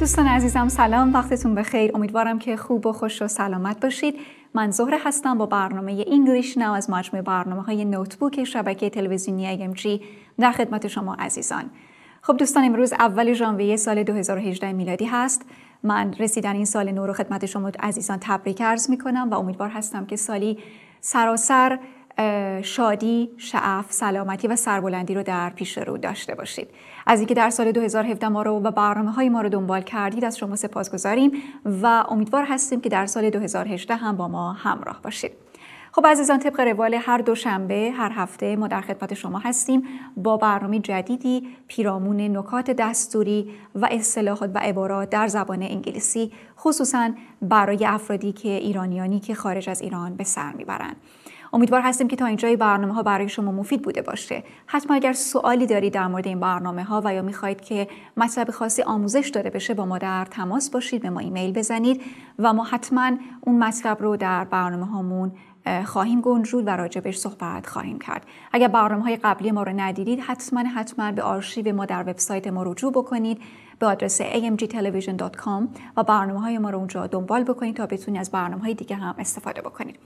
دوستان عزیزم سلام وقتتون بخیر امیدوارم که خوب و خوش و سلامت باشید من زهره هستم با برنامه انگلیش نو از مجموع برنامه های نوتبوک شبکه تلویزیونی جی در خدمت شما عزیزان خب دوستان امروز اول ژانویه سال 2018 میلادی هست من رسیدن این سال نو رو خدمت شما عزیزان تبریک عرض می کنم و امیدوار هستم که سالی سراسر شادی، شعف، سلامتی و سربلندی رو در پیش رو داشته باشید. از اینکه در سال 2017 ما رو و برنامه های ما رو دنبال کردید از شما سپاس گذاریم و امیدوار هستیم که در سال 2018 هم با ما همراه باشید. خب عزیزان طبق روال هر دوشنبه هر هفته ما در خدمت شما هستیم با برنامه جدیدی پیرامون نکات دستوری و اصطلاحات و عبارات در زبان انگلیسی خصوصا برای افرادی که ایرانیانی که خارج از ایران به سر میبرند امیدوار هستیم که تا اینجای برنامه ها برای شما مفید بوده باشه حتما اگر سوالی دارید در مورد این برنامه ها و یا میخواهید که مطلب خاصی آموزش داده بشه با ما در تماس باشید به ما ایمیل بزنید و ما حتما اون مطلب رو در برنامه هامون خواهیم گنجود و راجبش صحبت خواهیم کرد اگر برنامه های قبلی ما رو ندیدید حتما حتما به آرشیو ما در وبسایت ما رجوع بکنید به آدرس amgtelevision.com و برنامه های ما رو اونجا دنبال بکنید تا بتونید از برنامه های دیگه هم استفاده بکنید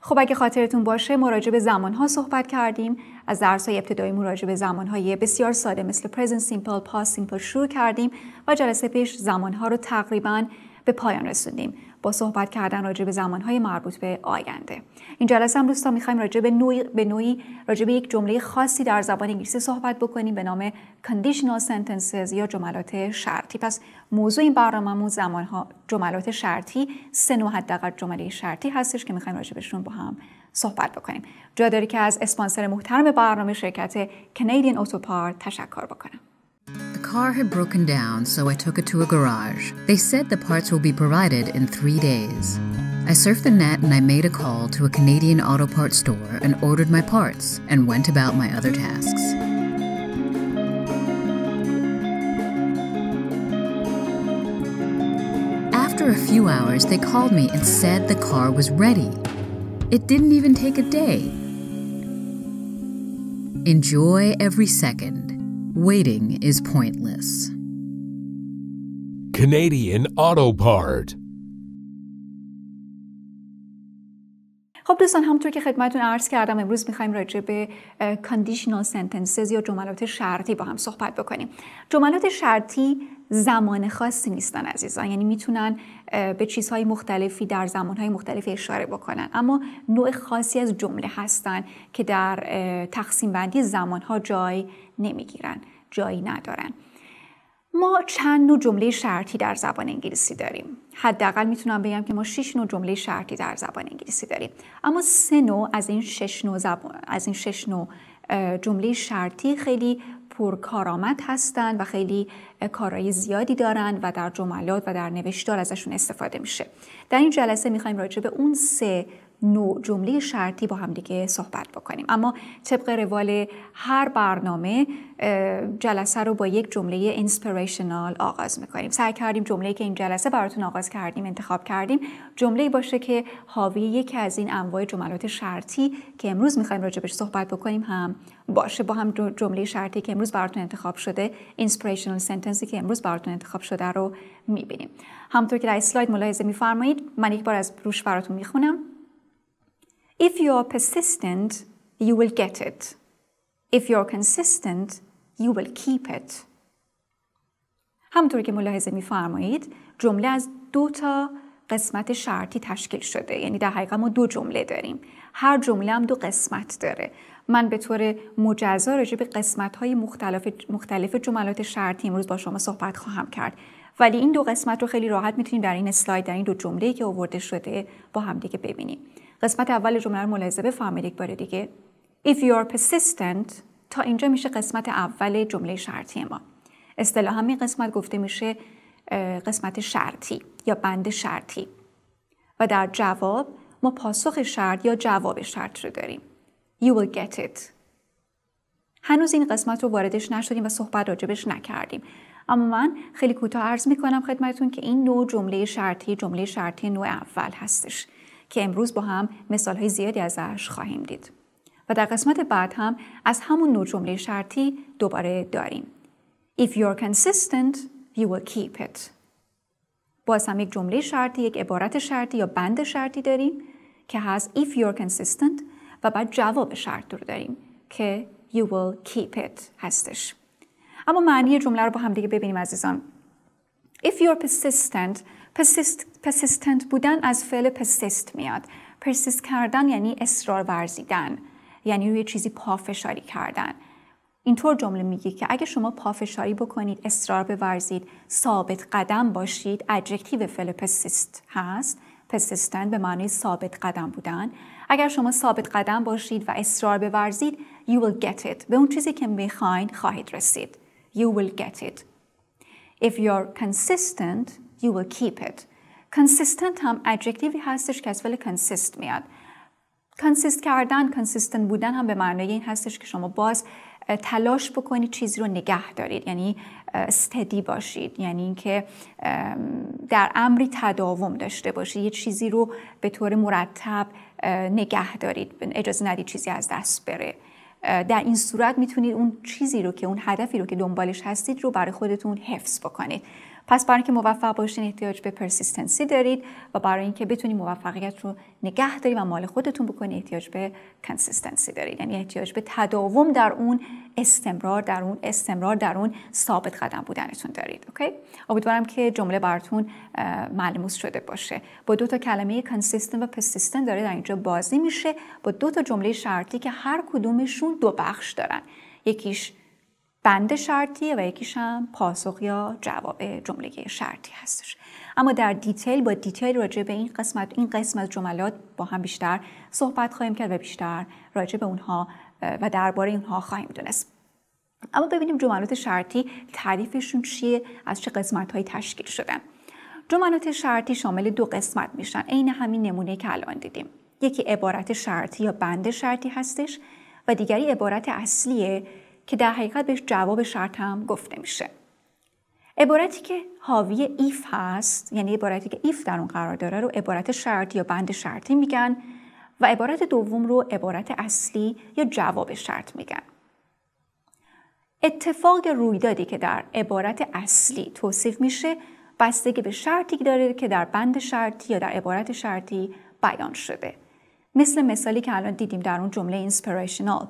خب اگه خاطرتون باشه مراجع به زمان ها صحبت کردیم از درس های ابتدایی مراجع به زمان های بسیار ساده مثل present simple past simple شروع کردیم و جلسه پیش زمان ها رو تقریبا به پایان رسوندیم با صحبت کردن راجع به زمانهای مربوط به آینده این جلسه هم دوستان میخوایم راجع به نوعی, به نوعی راجع به یک جمله خاصی در زبان انگلیسی صحبت بکنیم به نام conditional sentences یا جملات شرطی پس موضوع این برنامهمون زمانها جملات شرطی سه نوع حداقل جمله شرطی هستش که میخوایم راجع بهشون با هم صحبت بکنیم جا داری که از اسپانسر محترم برنامه شرکت Canadian Auto تشکر بکنم The car had broken down, so I took it to a garage. They said the parts will be provided in three days. I surfed the net and I made a call to a Canadian auto parts store and ordered my parts and went about my other tasks. After a few hours, they called me and said the car was ready. It didn't even take a day. Enjoy every second. Waiting is pointless. Canadian Auto Part خب دوستان همونطور که خدمتون عرض کردم امروز میخوایم راجع به کاندیشنال سنتنسز یا جملات شرطی با هم صحبت بکنیم جملات شرطی زمان خاصی نیستن عزیزان یعنی میتونن به چیزهای مختلفی در زمانهای مختلفی اشاره بکنن اما نوع خاصی از جمله هستن که در تقسیم بندی زمانها جای نمیگیرن جایی ندارن ما چند نوع جمله شرطی در زبان انگلیسی داریم حداقل میتونم بگم که ما 6 نوع جمله شرطی در زبان انگلیسی داریم اما سه نوع از این شش نوع از این 6 جمله شرطی خیلی پرکارآمد هستند و خیلی کارهای زیادی دارند و در جملات و در نوشتار ازشون استفاده میشه در این جلسه میخوایم راجع به اون سه نوع جمله شرطی با همدیگه صحبت بکنیم اما طبق روال هر برنامه جلسه رو با یک جمله اینسپریشنال آغاز میکنیم سعی کردیم جمله که این جلسه براتون آغاز کردیم انتخاب کردیم جمله باشه که حاوی یکی از این انواع جملات شرطی که امروز میخوایم راجبش صحبت بکنیم هم باشه با هم جمله شرطی که امروز براتون انتخاب شده اینسپیریشنال سنتنسی که امروز براتون انتخاب شده رو میبینیم همونطور که در اسلاید ملاحظه میفرمایید من یک بار از روش براتون میخونم If you are persistent, you will get it. If you are consistent, you will keep it. همطور که ملاحظه میفرمایید جمله از دو تا قسمت شرطی تشکیل شده یعنی در حقیقت ما دو جمله داریم هر جمله هم دو قسمت داره من به طور مجزا راجع به قسمت های مختلف, مختلف جملات شرطی امروز با شما صحبت خواهم کرد ولی این دو قسمت رو خیلی راحت میتونیم در این اسلاید در این دو جمله که آورده شده با همدیگه ببینیم قسمت اول جمله رو ملاحظه بفهمید یک بار دیگه If you are persistent تا اینجا میشه قسمت اول جمله شرطی ما اصطلاحا همین قسمت گفته میشه قسمت شرطی یا بند شرطی و در جواب ما پاسخ شرط یا جواب شرط رو داریم You will get it هنوز این قسمت رو واردش نشدیم و صحبت راجبش نکردیم اما من خیلی کوتاه عرض میکنم خدمتون که این نوع جمله شرطی جمله شرطی نوع اول هستش که امروز با هم های زیادی ازش خواهیم دید. و در قسمت بعد هم از همون نوع جمله شرطی دوباره داریم. If are consistent, you will keep it. باز هم یک جمله شرطی، یک عبارت شرطی یا بند شرطی داریم که هست if are consistent و بعد جواب شرط رو داریم که you will keep it هستش. اما معنی جمله رو با هم دیگه ببینیم عزیزان. If are persistent persist, بودن از فعل پسیست میاد پرسیست کردن یعنی اصرار ورزیدن یعنی روی چیزی پافشاری کردن اینطور جمله میگی که اگه شما پافشاری بکنید اصرار بورزید ثابت قدم باشید ادجکتیو فعل پسیست هست persistent به معنی ثابت قدم بودن اگر شما ثابت قدم باشید و اصرار بورزید you will get it به اون چیزی که میخواین خواهید رسید you will get it if you're consistent you will keep it consistent هم ادجکتیوی هستش که از فعل consist میاد consist کردن consistent بودن هم به معنای این هستش که شما باز تلاش بکنید چیزی رو نگه دارید یعنی استدی باشید یعنی اینکه در امری تداوم داشته باشید یه چیزی رو به طور مرتب نگه دارید اجازه ندید چیزی از دست بره در این صورت میتونید اون چیزی رو که اون هدفی رو که دنبالش هستید رو برای خودتون حفظ بکنید پس برای اینکه موفق باشین احتیاج به پرسیستنسی دارید و برای اینکه بتونید موفقیت رو نگه دارید و مال خودتون بکنید احتیاج به کنسیستنسی دارید یعنی احتیاج به تداوم در اون استمرار در اون استمرار در اون ثابت قدم بودنتون دارید اوکی امیدوارم که جمله براتون ملموس شده باشه با دو تا کلمه کنسیستن و پرسیستن داره در اینجا بازی میشه با دو تا جمله شرطی که هر کدومشون دو بخش دارن یکیش بند شرطیه و یکیش هم پاسخ یا جواب جمله شرطی هستش اما در دیتیل با دیتیل راجع به این قسمت این قسمت جملات با هم بیشتر صحبت خواهیم کرد و بیشتر راجع به اونها و درباره اینها خواهیم دونست اما ببینیم جملات شرطی تعریفشون چیه از چه قسمت هایی تشکیل شدن جملات شرطی شامل دو قسمت میشن عین همین نمونه که الان دیدیم یکی عبارت شرطی یا بند شرطی هستش و دیگری عبارت اصلیه که در حقیقت بهش جواب شرط هم گفته میشه عبارتی که حاوی ایف هست یعنی عبارتی که ایف در اون قرار داره رو عبارت شرط یا بند شرطی میگن و عبارت دوم رو عبارت اصلی یا جواب شرط میگن اتفاق رویدادی که در عبارت اصلی توصیف میشه بستگی به شرطی داره که در بند شرطی یا در عبارت شرطی بیان شده مثل مثالی که الان دیدیم در اون جمله inspirational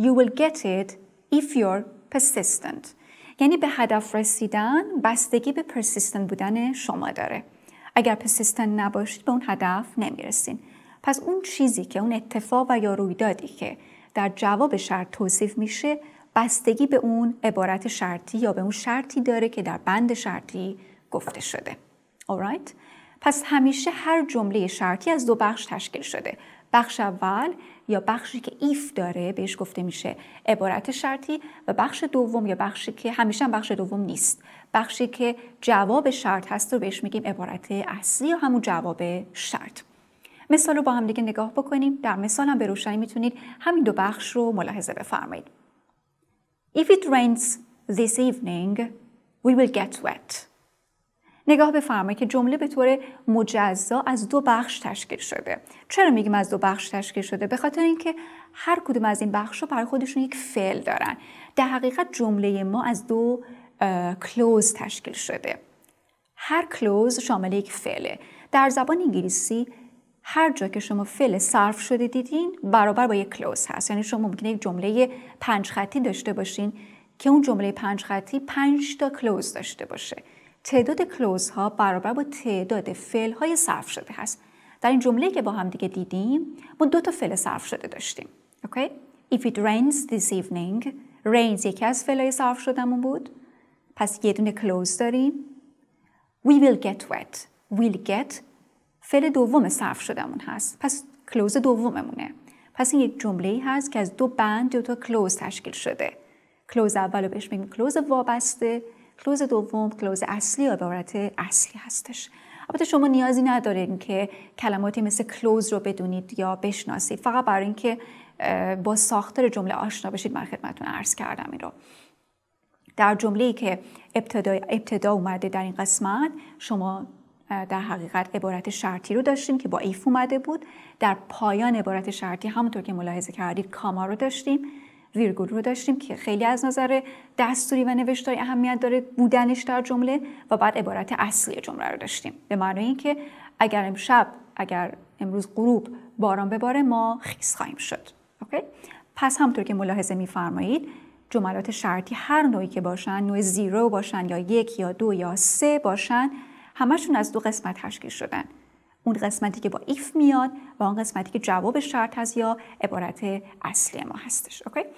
You will get it if you're persistent یعنی به هدف رسیدن بستگی به پرسیستن بودن شما داره اگر پرسیستن نباشید به اون هدف نمیرسین پس اون چیزی که اون اتفاق و یا رویدادی که در جواب شرط توصیف میشه بستگی به اون عبارت شرطی یا به اون شرطی داره که در بند شرطی گفته شده Alright؟ پس همیشه هر جمله شرطی از دو بخش تشکیل شده بخش اول یا بخشی که ایف داره بهش گفته میشه عبارت شرطی و بخش دوم یا بخشی که همیشه بخش دوم نیست بخشی که جواب شرط هست رو بهش میگیم عبارت اصلی یا همون جواب شرط مثال رو با هم دیگه نگاه بکنیم در مثال هم به روشنی میتونید همین دو بخش رو ملاحظه بفرمایید If it rains this evening we will get wet نگاه بفرمایید که جمله به طور مجزا از دو بخش تشکیل شده چرا میگیم از دو بخش تشکیل شده به خاطر اینکه هر کدوم از این بخش ها برای خودشون یک فعل دارن در حقیقت جمله ما از دو کلوز تشکیل شده هر کلوز شامل یک فعله در زبان انگلیسی هر جا که شما فعل صرف شده دیدین برابر با یک کلوز هست یعنی شما ممکنه یک جمله پنج خطی داشته باشین که اون جمله پنج خطی پنج تا کلوز داشته باشه تعداد کلوز ها برابر با تعداد فعل های صرف شده هست در این جمله که با هم دیگه دیدیم ما دو تا فعل صرف شده داشتیم اوکی if it rains this evening rains یکی از فعل های صرف شدهمون بود پس یه دونه کلوز داریم we will get wet will get فعل دوم صرف شدهمون هست پس کلوز دوممونه پس این یک جمله هست که از دو بند دو تا کلوز تشکیل شده کلوز اول بهش میگیم کلوز وابسته کلوز دوم کلوز اصلی عبارت اصلی هستش البته شما نیازی ندارین که کلماتی مثل کلوز رو بدونید یا بشناسید فقط برای اینکه با ساختار جمله آشنا بشید من خدمتتون عرض کردم این رو در جمله ای که ابتدا, ابتدا اومده در این قسمت شما در حقیقت عبارت شرطی رو داشتیم که با ایف اومده بود در پایان عبارت شرطی همونطور که ملاحظه کردید کاما رو داشتیم ویرگول رو داشتیم که خیلی از نظر دستوری و نوشتاری اهمیت داره بودنش در جمله و بعد عبارت اصلی جمله رو داشتیم به معنی اینکه اگر امشب اگر امروز غروب باران بباره ما خیس خواهیم شد اوکی پس همطور که ملاحظه میفرمایید جملات شرطی هر نوعی که باشن نوع زیرو باشن یا یک یا دو یا سه باشن همشون از دو قسمت تشکیل شدن اون قسمتی که با ایف میاد و اون قسمتی که جواب شرط هست یا عبارت اصلی ما هستش اوکی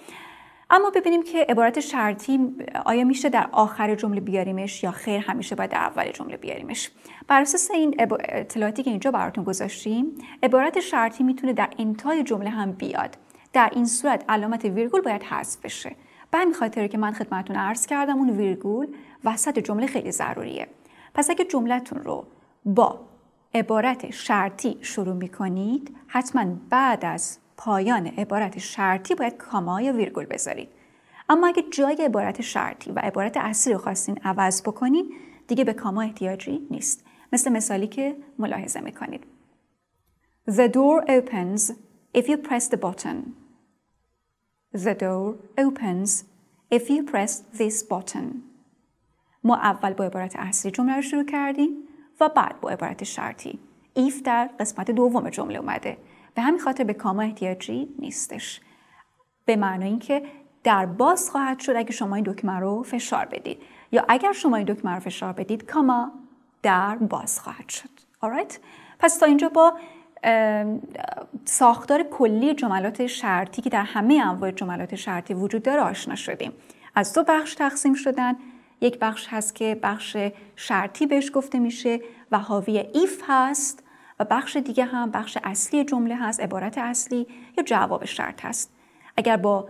اما ببینیم که عبارت شرطی آیا میشه در آخر جمله بیاریمش یا خیر همیشه باید در اول جمله بیاریمش بر اساس این اطلاعاتی که اینجا براتون گذاشتیم عبارت شرطی میتونه در انتهای جمله هم بیاد در این صورت علامت ویرگول باید حذف بشه به همین خاطر که من خدمتتون عرض کردم اون ویرگول وسط جمله خیلی ضروریه پس اگه جملهتون رو با عبارت شرطی شروع می کنید حتما بعد از پایان عبارت شرطی باید کاما یا ویرگول بذارید اما اگه جای عبارت شرطی و عبارت اصلی رو خواستین عوض بکنین دیگه به کاما احتیاجی نیست مثل مثالی که ملاحظه میکنید The door opens if you press the button The door opens if you press this button ما اول با عبارت اصلی جمله رو شروع کردیم و بعد با عبارت شرطی ایف در قسمت دوم جمله اومده به همین خاطر به کاما احتیاجی نیستش به معنای اینکه در باز خواهد شد اگه شما این دکمه رو فشار بدید یا اگر شما این دکمه رو فشار بدید کاما در باز خواهد شد Alright؟ پس تا اینجا با ساختار کلی جملات شرطی که در همه انواع جملات شرطی وجود داره آشنا شدیم از دو بخش تقسیم شدن یک بخش هست که بخش شرطی بهش گفته میشه و حاوی ایف هست و بخش دیگه هم بخش اصلی جمله هست عبارت اصلی یا جواب شرط هست اگر با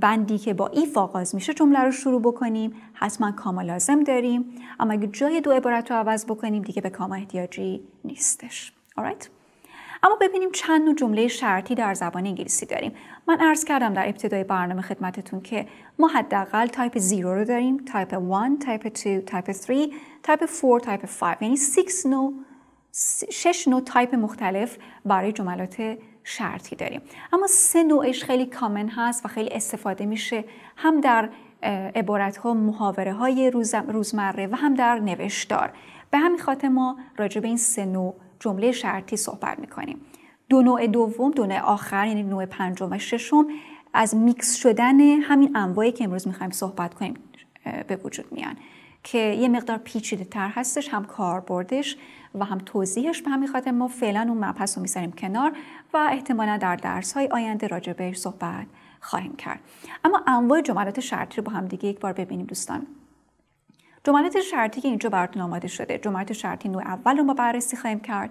بندی که با ایف آغاز میشه جمله رو شروع بکنیم حتما کاما لازم داریم اما اگر جای دو عبارت رو عوض بکنیم دیگه به کاما احتیاجی نیستش alright اما ببینیم چند نوع جمله شرطی در زبان انگلیسی داریم من عرض کردم در ابتدای برنامه خدمتتون که ما حداقل تایپ 0 رو داریم تایپ 1 تایپ 2 تایپ 3 تایپ 4 تایپ 5 یعنی 6 نوع 6 نوع تایپ مختلف برای جملات شرطی داریم اما سه نوعش خیلی کامن هست و خیلی استفاده میشه هم در عبارت ها محاوره های روزمره و هم در نوشتار به همین خاطر ما راجع به این سه نوع جمله شرطی صحبت میکنیم دو نوع دوم دو نوع آخر یعنی نوع پنجم و ششم از میکس شدن همین انواعی که امروز میخوایم صحبت کنیم به وجود میان که یه مقدار پیچیده تر هستش هم کاربردش و هم توضیحش به همین خاطر ما فعلا اون مبحث رو میذاریم کنار و احتمالا در درس های آینده راجع بهش صحبت خواهیم کرد اما انواع جملات شرطی رو با هم دیگه یک بار ببینیم دوستان جملات شرطی که اینجا براتون آماده شده جملات شرطی نوع اول رو ما بررسی خواهیم کرد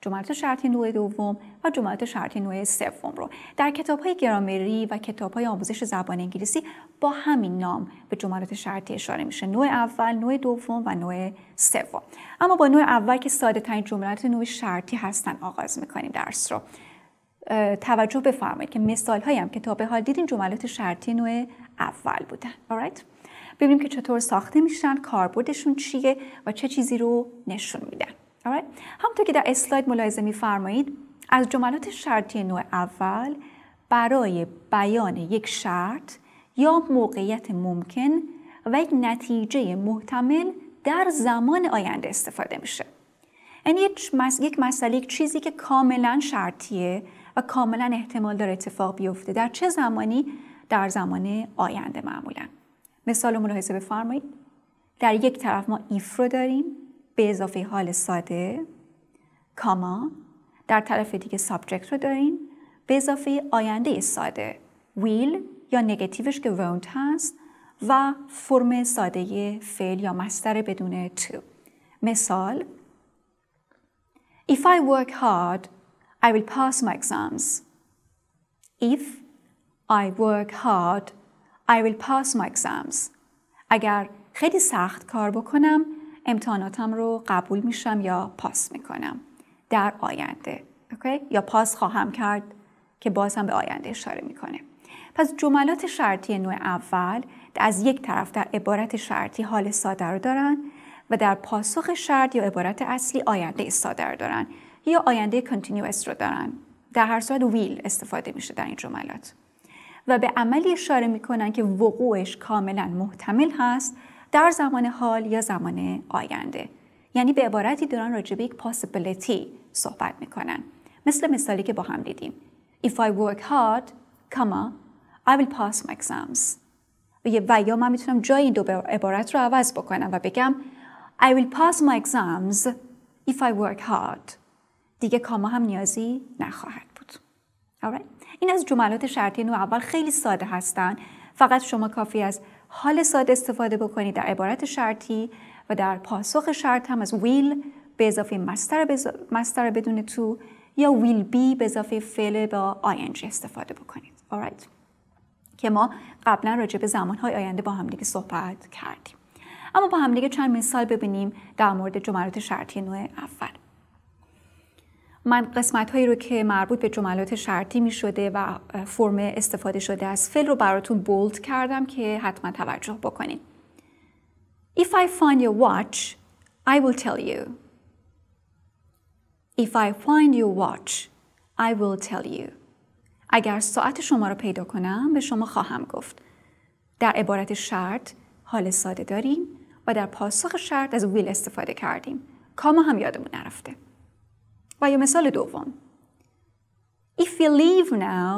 جملات شرطی نوع دوم و جملات شرطی نوع سوم رو در کتاب های گرامری و کتاب های آموزش زبان انگلیسی با همین نام به جملات شرطی اشاره میشه نوع اول نوع دوم و نوع سوم اما با نوع اول که ساده ترین جملات نوع شرطی هستن آغاز میکنیم درس رو توجه بفرمایید که مثال هایم که تا به حال دیدین جملات شرطی نوع اول بودن alright ببینیم که چطور ساخته میشن کاربردشون چیه و چه چیزی رو نشون میدن right. که در اسلاید ملاحظه میفرمایید از جملات شرطی نوع اول برای بیان یک شرط یا موقعیت ممکن و یک نتیجه محتمل در زمان آینده استفاده میشه یعنی یک مسئله یک چیزی که کاملا شرطیه و کاملا احتمال داره اتفاق بیفته در چه زمانی در زمان آینده معمولا مثال رو ملاحظه بفرمایید در یک طرف ما ایف رو داریم به اضافه حال ساده کاما در طرف دیگه سابجکت رو داریم به اضافه آینده ساده ویل یا نگتیوش که won't هست و فرم ساده فعل یا مستر بدون تو مثال If I work hard, I will pass my exams. If I work hard, I will pass my exams. اگر خیلی سخت کار بکنم امتحاناتم رو قبول میشم یا پاس میکنم در آینده یا پاس خواهم کرد که باز هم به آینده اشاره میکنه پس جملات شرطی نوع اول از یک طرف در عبارت شرطی حال ساده رو دارن و در پاسخ شرط یا عبارت اصلی آینده ساده رو دارن یا آینده continuous رو دارن در هر صورت ویل استفاده میشه در این جملات و به عملی اشاره میکنن که وقوعش کاملا محتمل هست در زمان حال یا زمان آینده یعنی به عبارتی دارن راجع به یک possibility صحبت میکنن مثل مثالی که با هم دیدیم If I work hard, comma, I will pass my exams و یا من میتونم جای این دو عبارت رو عوض بکنم و بگم I will pass my exams if I work hard دیگه کاما هم نیازی نخواهد بود Alright? این از جملات شرطی نوع اول خیلی ساده هستند فقط شما کافی از حال ساده استفاده بکنید در عبارت شرطی و در پاسخ شرط هم از ویل به اضافه مستر, به مستر بدون تو یا ویل be به اضافه فعل با آینج استفاده بکنید alright. که ما قبلا راجع به زمانهای آینده با همدیگه صحبت کردیم اما با همدیگه چند مثال ببینیم در مورد جملات شرطی نوع اول من قسمت هایی رو که مربوط به جملات شرطی می شده و فرم استفاده شده از فل رو براتون بولد کردم که حتما توجه بکنید. If I find your watch, I will tell you. If I find your watch, I will tell you. اگر ساعت شما رو پیدا کنم به شما خواهم گفت. در عبارت شرط حال ساده داریم و در پاسخ شرط از ویل استفاده کردیم. کاما هم یادمون نرفته. و یا مثال دوم If we leave now,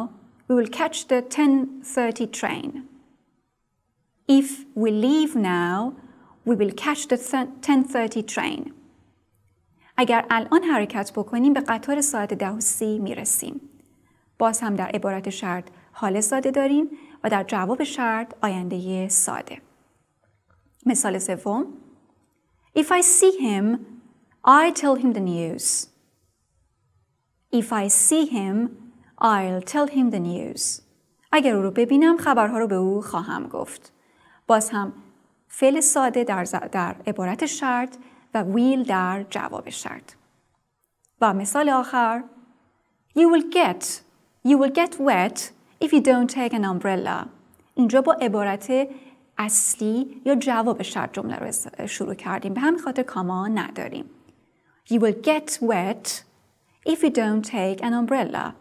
we will catch the 10.30 train. If we leave now, we will catch the 10.30 train. اگر الان حرکت بکنیم به قطار ساعت ده و سی میرسیم. باز هم در عبارت شرط حال ساده داریم و در جواب شرط آینده ساده. مثال سوم If I see him, I tell him the news. If I see him, I'll tell him the news. اگر او رو ببینم خبرها رو به او خواهم گفت. باز هم فعل ساده در, ز... در عبارت شرط و ویل در جواب شرط. و مثال آخر You will get You will get wet if you don't take an umbrella. اینجا با عبارت اصلی یا جواب شرط جمله رو شروع کردیم. به همین خاطر کاما نداریم. You will get wet If you don't take an umbrella.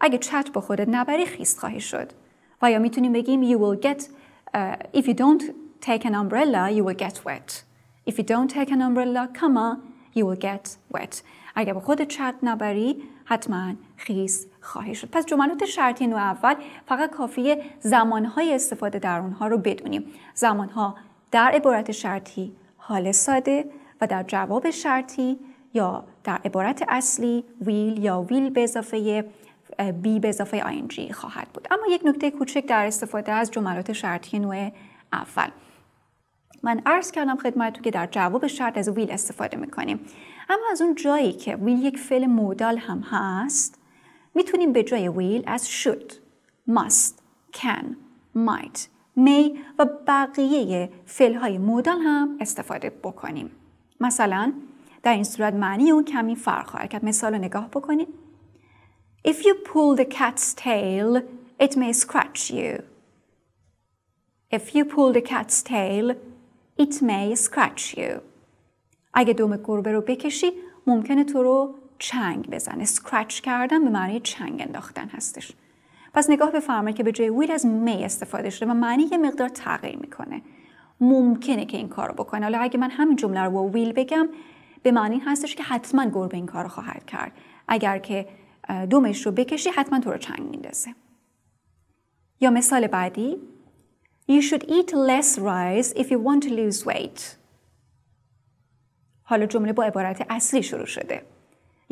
اگه چت با خودت نبری خیست خواهی شد. و یا میتونیم بگیم you will get uh, if you don't take an umbrella you will get wet. If you don't take an umbrella, comma, you will get wet. اگه با خودت چت نبری حتما خیس خواهی شد پس جملات شرطی نوع اول فقط کافی زمانهای استفاده در اونها رو بدونیم زمانها در عبارت شرطی حال ساده و در جواب شرطی یا در عبارت اصلی ویل یا ویل به اضافه بی به اضافه آینجی خواهد بود اما یک نکته کوچک در استفاده از جملات شرطی نوع اول من عرض کردم خدمتتون که در جواب شرط از ویل استفاده میکنیم اما از اون جایی که ویل یک فعل مودال هم هست میتونیم به جای ویل از should, must, can, might, may و بقیه فعل های مودال هم استفاده بکنیم مثلا در این صورت معنی اون کمی فرق خواهد کرد مثال رو نگاه بکنید If you pull the cat's tail it may scratch you If you pull the cat's tail it may scratch you اگه دوم گربه رو بکشی ممکنه تو رو چنگ بزنه Scratch کردن به معنی چنگ انداختن هستش پس نگاه بفرمایید که به جای ویل از می استفاده شده و معنی یه مقدار تغییر میکنه ممکنه که این کار رو بکنه حالا اگه من همین جمله رو با ویل بگم به معنی هستش که حتما گربه این کار خواهد کرد اگر که دومش رو بکشی حتما تو رو چنگ میندازه یا مثال بعدی You should eat less rice if you want to lose weight. حالا جمله با عبارت اصلی شروع شده.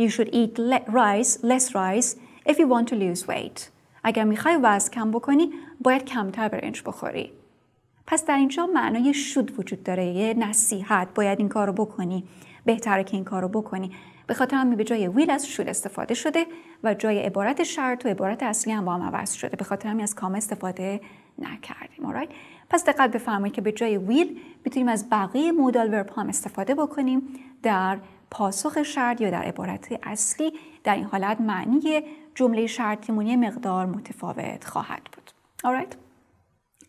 You should eat rice, less rice if you want to lose weight. اگر میخوای وزن کم بکنی باید کمتر برنج بخوری. پس در اینجا معنای شود وجود داره یه نصیحت باید این کار رو بکنی بهتره که این کار رو بکنی به خاطر همین به جای ویل از شول استفاده شده و جای عبارت شرط و عبارت اصلی هم با هم عوض شده به خاطر همین از کام استفاده نکردیم آرای پس دقت بفرمایید که به جای ویل میتونیم از بقیه مودال ورب هم استفاده بکنیم در پاسخ شرط یا در عبارت اصلی در این حالت معنی جمله شرطی مقدار متفاوت خواهد بود آرایت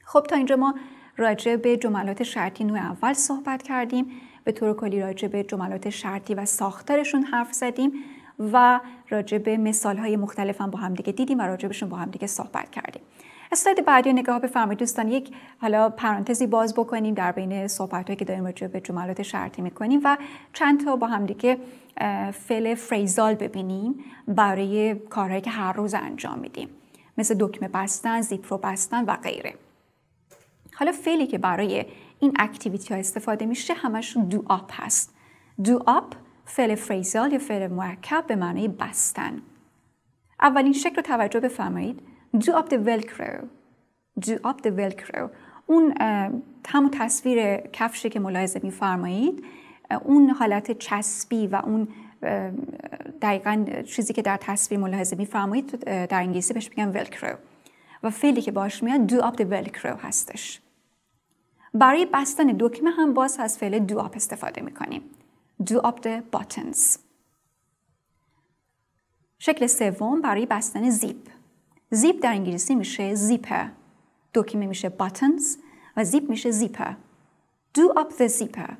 خب تا اینجا ما راجع به جملات شرطی نوع اول صحبت کردیم به طور کلی راجع به جملات شرطی و ساختارشون حرف زدیم و راجع به مثال های مختلف هم با هم دیگه دیدیم و راجبشون با هم دیگه صحبت کردیم اسلاید بعدی نگاه بفرمایید دوستان یک حالا پرانتزی باز بکنیم در بین صحبت که داریم راجع به جملات شرطی میکنیم و چند تا با هم دیگه فعل فریزال ببینیم برای کارهایی که هر روز انجام میدیم مثل دکمه بستن، زیپ رو بستن و غیره حالا فعلی که برای این اکتیویتی ها استفاده میشه همشون دو آپ هست دو آپ فعل فریزال یا فعل مرکب به معنی بستن اولین شکل رو توجه بفرمایید دو آپ the ویلکرو. دو آپ اون همون تصویر کفشی که ملاحظه میفرمایید اون حالت چسبی و اون دقیقا چیزی که در تصویر ملاحظه میفرمایید در انگلیسی بهش میگن ولکرو و فعلی که باش میاد دو آپ دو ویلکرو هستش برای بستن دکمه هم باز از فعل دو آپ استفاده میکنیم. دو آپ the buttons. شکل سوم برای بستن زیپ. زیپ در انگلیسی میشه زیپر. دکمه میشه buttons و زیپ میشه زیپر. دو up the zipper.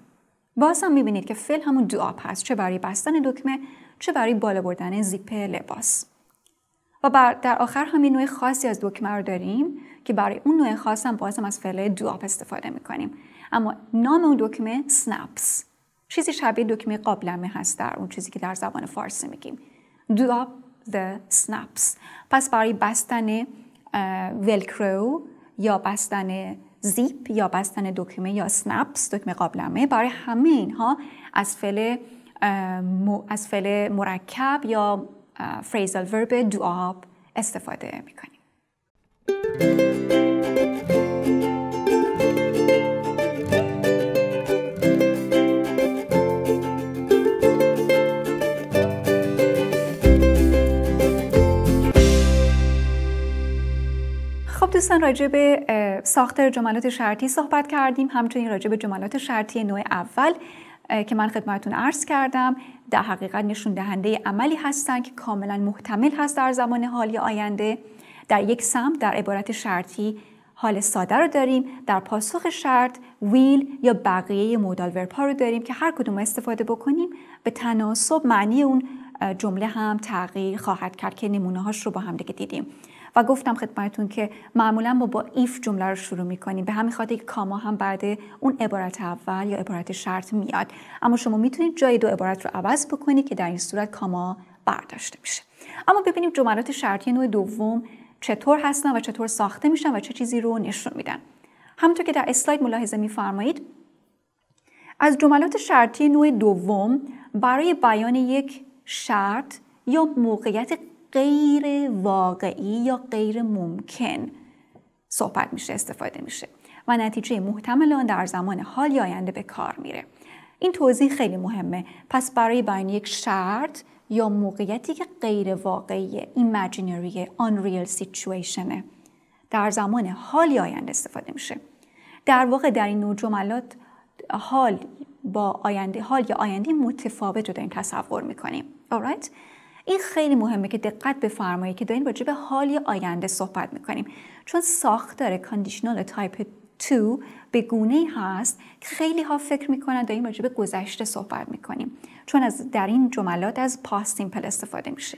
باز هم میبینید که فعل همون دو up هست چه برای بستن دکمه چه برای بالا بردن زیپ لباس. و در آخر همین نوع خاصی از دکمه رو داریم که برای اون نوع خاص هم باز هم از فعل دواب استفاده میکنیم اما نام اون دکمه سنپس چیزی شبیه دکمه قابلمه هست در اون چیزی که در زبان فارسی میگیم دواب the snaps پس برای بستن ولکرو یا بستن زیپ یا بستن دکمه یا سنپس دکمه قابلمه برای همه اینها از فعل از فعل مرکب یا فریزال ورب آب استفاده میکنیم خب دوستان راجع به ساختار جملات شرطی صحبت کردیم همچنین راجع به جملات شرطی نوع اول که من خدمتون عرض کردم در حقیقت نشون دهنده عملی هستند که کاملا محتمل هست در زمان حال یا آینده در یک سمت در عبارت شرطی حال ساده رو داریم در پاسخ شرط ویل یا بقیه مودال ورپا رو داریم که هر کدوم استفاده بکنیم به تناسب معنی اون جمله هم تغییر خواهد کرد که نمونه هاش رو با هم دیگه دیدیم و گفتم خدمتتون که معمولا ما با ایف جمله رو شروع میکنیم به همین خاطر که کاما هم بعد اون عبارت اول یا عبارت شرط میاد اما شما میتونید جای دو عبارت رو عوض بکنید که در این صورت کاما برداشته میشه اما ببینیم جملات شرطی نوع دوم چطور هستن و چطور ساخته میشن و چه چیزی رو نشون میدن همونطور که در اسلاید ملاحظه میفرمایید از جملات شرطی نوع دوم برای بیان یک شرط یا موقعیت غیر واقعی یا غیر ممکن صحبت میشه استفاده میشه و نتیجه محتمل آن در زمان حال یا آینده به کار میره این توضیح خیلی مهمه پس برای بیان یک شرط یا موقعیتی که غیر واقعی ایمجینری unreal situation در زمان حال یا آینده استفاده میشه در واقع در این نوع جملات حال با آینده حال یا آینده متفاوت رو داریم تصور میکنیم alright این خیلی مهمه که دقت بفرمایید که داریم راجه به حال آینده صحبت میکنیم چون ساختار کاندیشنال تایپ 2 به گونه هست که خیلی ها فکر میکنن داریم این به گذشته صحبت میکنیم چون از در این جملات از پاست سیمپل استفاده میشه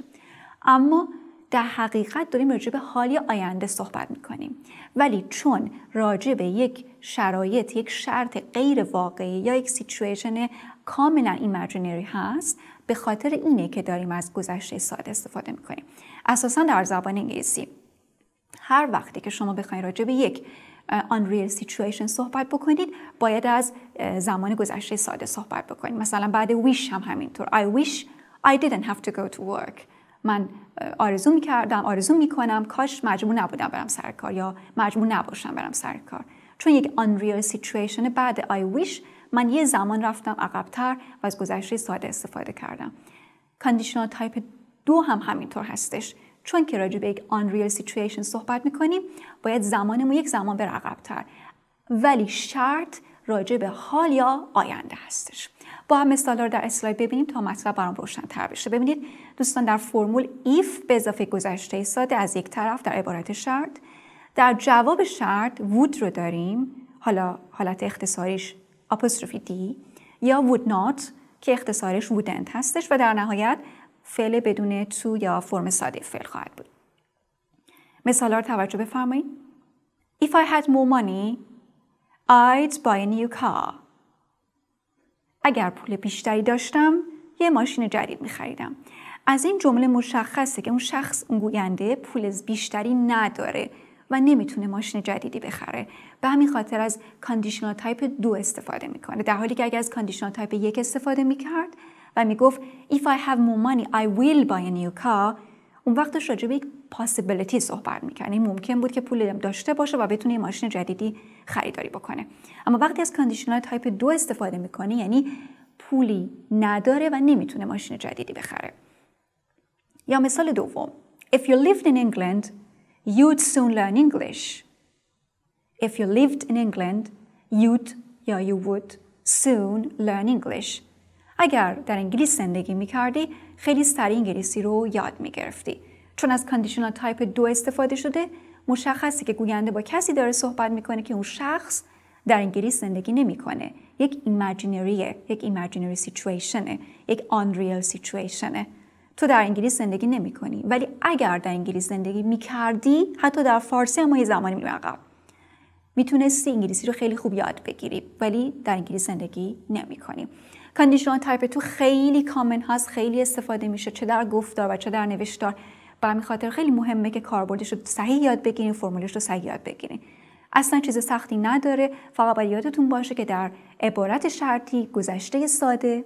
اما در حقیقت داریم راجع به حال آینده صحبت میکنیم ولی چون راجع به یک شرایط یک شرط غیر واقعی یا یک سیچویشن کاملا ایمجینری هست به خاطر اینه که داریم از گذشته ساده استفاده میکنیم اساسا در زبان انگلیسی هر وقتی که شما بخواید راجع به یک unreal situation صحبت بکنید باید از زمان گذشته ساده صحبت بکنید مثلا بعد ویش هم همینطور I wish I didn't have to go to work من آرزو میکردم، آرزو میکنم کاش مجبور نبودم برم سر کار یا مجبور نباشم برم سر کار چون یک unreal situation بعد I wish من یه زمان رفتم عقبتر و از گذشته ساده استفاده کردم کاندیشنال تایپ دو هم همینطور هستش چون که راجع به یک ریل سیچویشن صحبت میکنیم باید زمانمون یک زمان بر عقبتر ولی شرط راجع به حال یا آینده هستش با هم مثال رو در اسلاید ببینیم تا مطلب برام تر بشه ببینید دوستان در فرمول ایف به اضافه گذشته ساده از یک طرف در عبارت شرط در جواب شرط وود رو داریم حالا حالت اختصاریش apostrophe یا would not که اختصارش wouldn't هستش و در نهایت فعل بدون تو یا فرم ساده فعل خواهد بود. مثال رو توجه بفرمایید. If I had more money, I'd buy a new car. اگر پول بیشتری داشتم، یه ماشین جدید می از این جمله مشخصه که اون شخص اون گوینده پول بیشتری نداره و نمیتونه ماشین جدیدی بخره به همین خاطر از کاندیشنال تایپ دو استفاده میکنه در حالی که اگر از کاندیشنال تایپ یک استفاده میکرد و میگفت if I have more money I will buy a new car اون وقتش راجع یک پاسیبلیتی صحبت میکنه یعنی ممکن بود که پول داشته باشه و بتونه ماشین جدیدی خریداری بکنه اما وقتی از کاندیشنال تایپ دو استفاده میکنه یعنی پولی نداره و نمیتونه ماشین جدیدی بخره یا مثال دوم If you lived in England you'd soon learn English. If you lived in England, you'd یا you would soon learn English. اگر در انگلیس زندگی میکردی خیلی سریع انگلیسی رو یاد می گرفتی. چون از کاندیشنال تایپ دو استفاده شده، مشخصی که گوینده با کسی داره صحبت میکنه که اون شخص در انگلیس زندگی نمیکنه. یک ایمجینریه، یک ایمجینری سیچویشنه، یک آنریل سیچویشنه. تو در انگلیس زندگی نمی کنی ولی اگر در انگلیس زندگی می کردی حتی در فارسی هم یه زمانی می عقب میتونستی انگلیسی رو خیلی خوب یاد بگیری ولی در انگلیس زندگی نمی کنی کاندیشنال تایپ تو خیلی کامن هست خیلی استفاده میشه چه در گفتار و چه در نوشتار به همین خاطر خیلی مهمه که کاربردش رو صحیح یاد بگیرین فرمولش رو صحیح یاد بگیرین اصلا چیز سختی نداره فقط باید یادتون باشه که در عبارت شرطی گذشته ساده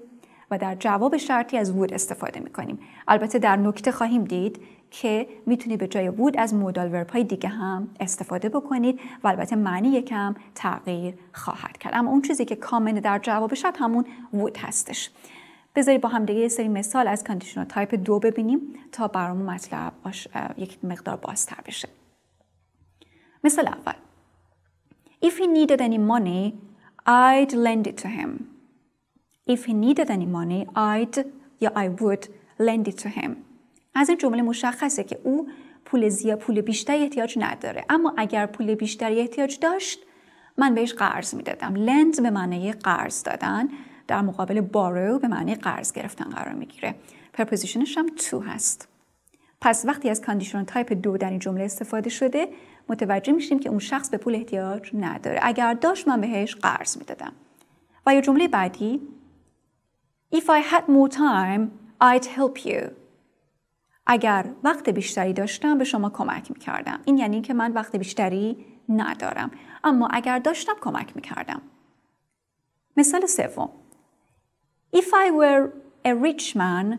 و در جواب شرطی از وود استفاده میکنیم البته در نکته خواهیم دید که میتونی به جای وود از مودال ورب های دیگه هم استفاده بکنید و البته معنی یکم تغییر خواهد کرد اما اون چیزی که کامن در جواب شرط همون وود هستش بذارید با هم دیگه یه سری مثال از کاندیشنال تایپ دو ببینیم تا برامون مطلب یک مقدار بازتر بشه مثال اول If he needed any money, I'd lend it to him. If he needed any money, I'd یا I would lend it to him. از این جمله مشخصه که او پول زیاد پول بیشتری احتیاج نداره اما اگر پول بیشتری احتیاج داشت من بهش قرض میدادم lend به معنی قرض دادن در مقابل borrow به معنی قرض گرفتن قرار میگیره پرپوزیشنش هم to هست پس وقتی از کاندیشن تایپ دو در این جمله استفاده شده متوجه میشیم که اون شخص به پول احتیاج نداره اگر داشت من بهش قرض میدادم و یا جمله بعدی If I had more time, I'd help you. اگر وقت بیشتری داشتم به شما کمک میکردم. این یعنی که من وقت بیشتری ندارم. اما اگر داشتم کمک میکردم. مثال سوم. If I were a rich man,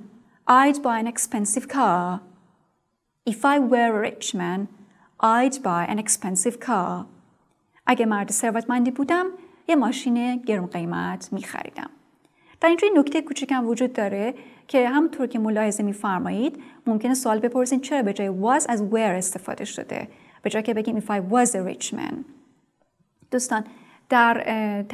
I'd buy an expensive car. If I were a rich man, I'd buy an expensive car. اگه مرد ثروتمندی بودم، یه ماشین گرم قیمت می در اینجا نکته کوچکم وجود داره که همونطور که ملاحظه میفرمایید ممکنه سوال بپرسین چرا به جای was از where استفاده شده به جای که بگیم if I was a rich man دوستان در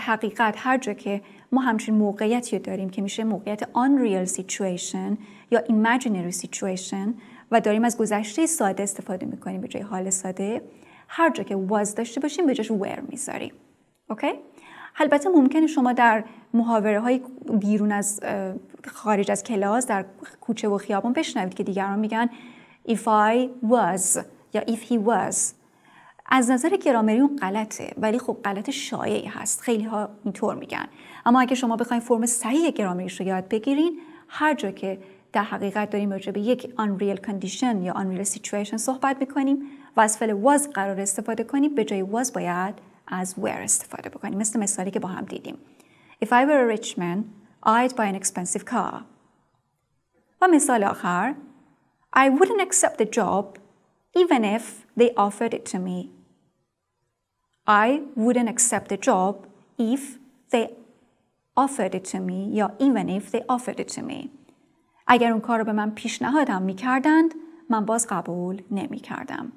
حقیقت هر جا که ما همچین موقعیتی داریم که میشه موقعیت unreal situation یا imaginary situation و داریم از گذشته ساده استفاده میکنیم به جای حال ساده هر جا که was داشته باشیم به جاش where میذاریم اوکی؟ البته ممکنه شما در محاوره های بیرون از خارج از کلاس در کوچه و خیابان بشنوید که دیگران میگن if I was یا if he was از نظر گرامری اون غلطه ولی خب غلط شایع هست خیلی ها اینطور میگن اما اگه شما بخواید فرم صحیح گرامریش رو یاد بگیرین هر جا که در حقیقت داریم راجع به یک unreal condition یا unreal situation صحبت میکنیم و از فعل was قرار استفاده کنیم به جای was باید از where استفاده بکنیم مثل مثالی که با هم دیدیم If I were a rich man, I'd buy an expensive car. و مثال آخر I wouldn't accept the job even if they offered it to me. I wouldn't accept the job if they offered it to me یا even if they offered it to me. اگر اون کار رو به من پیشنهادم می کردند من باز قبول نمی کردم.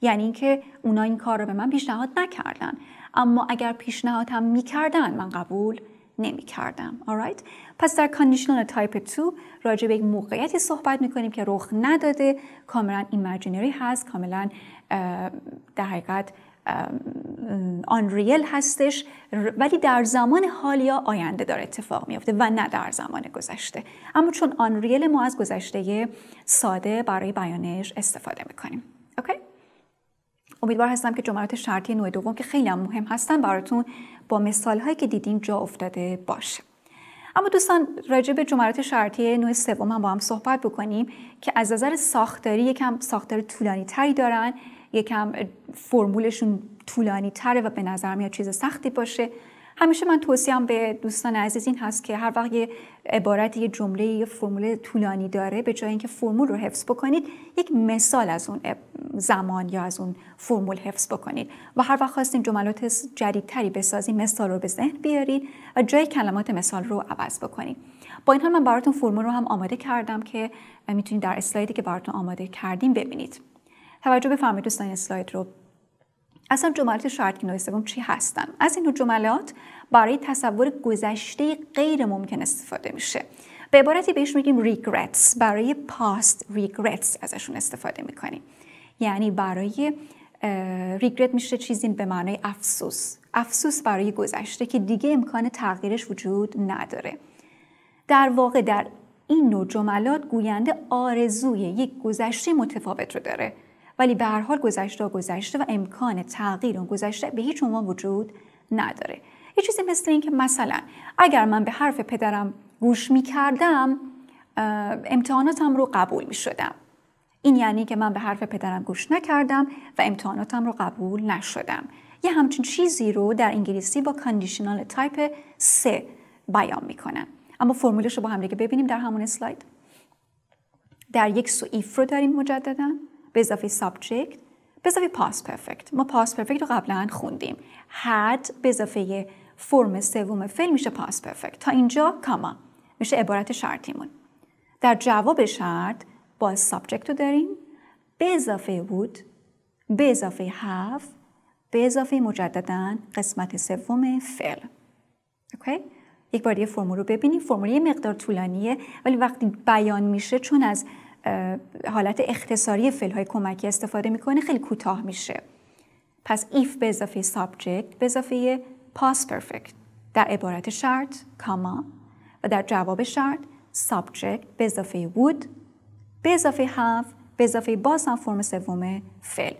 یعنی اینکه اونا این کار رو به من پیشنهاد نکردن اما اگر پیشنهادم میکردن من قبول نمی کردم پس در کاندیشنال تایپ 2 راجع به یک موقعیتی صحبت می کنیم که رخ نداده کاملا ایمرجینری هست کاملا در حقیقت آنریل هستش ولی در زمان حال یا آینده داره اتفاق میافته و نه در زمان گذشته اما چون آنریل ما از گذشته ساده برای بیانش استفاده میکنیم اوکی؟ امیدوار هستم که جملات شرطی نوع دوم که خیلی هم مهم هستن براتون با مثال هایی که دیدیم جا افتاده باشه اما دوستان راجع به جملات شرطی نوع سوم هم با هم صحبت بکنیم که از نظر ساختاری یکم ساختار طولانی تری دارن یکم فرمولشون طولانی تره و به نظر میاد چیز سختی باشه همیشه من توصیم به دوستان عزیز این هست که هر وقت یه عبارت یه جمله یه فرمول طولانی داره به جای اینکه فرمول رو حفظ بکنید یک مثال از اون زمان یا از اون فرمول حفظ بکنید و هر وقت خواستین جملات جدیدتری بسازید مثال رو به ذهن بیارید و جای کلمات مثال رو عوض بکنید با این حال من براتون فرمول رو هم آماده کردم که میتونید در اسلایدی که براتون آماده کردیم ببینید توجه بفرمایید دوستان اسلاید رو اصلا جملات شاید سوم چی هستن از این جملات برای تصور گذشته غیر ممکن استفاده میشه به عبارتی بهش میگیم regrets برای past regrets ازشون استفاده میکنیم یعنی برای ریگرت میشه چیزی به معنای افسوس افسوس برای گذشته که دیگه امکان تغییرش وجود نداره در واقع در این نوع جملات گوینده آرزوی یک گذشته متفاوت رو داره ولی به هر حال گذشته گذشته و امکان تغییر اون گذشته به هیچ عنوان وجود نداره یه چیزی مثل اینکه مثلا اگر من به حرف پدرم گوش می کردم امتحاناتم رو قبول می شدم این یعنی که من به حرف پدرم گوش نکردم و امتحاناتم رو قبول نشدم یه همچین چیزی رو در انگلیسی با کاندیشنال تایپ 3 بیان کنن. اما فرمولش رو با هم دیگه ببینیم در همون اسلاید در یک سو ایف رو داریم مجددا به اضافه سابجکت به اضافه پاس پرفکت ما پاس پرفکت رو قبلا خوندیم هد به اضافه فرم سوم فعل میشه پاس پرفکت تا اینجا کاما میشه عبارت شرطیمون در جواب شرط باز سابجکت رو داریم به اضافه بود به اضافه هفت، به اضافه مجددا قسمت سوم فعل اوکی یک بار دیگه فرمول رو ببینیم فرمول یه مقدار طولانیه ولی وقتی بیان میشه چون از حالت اختصاری فعل های کمکی استفاده میکنه خیلی کوتاه میشه پس ایف به اضافه سابجکت به اضافه پاس پرفکت در عبارت شرط کاما و در جواب شرط سابجکت به اضافه وود به اضافه have به اضافه باز هم فرم سوم فعل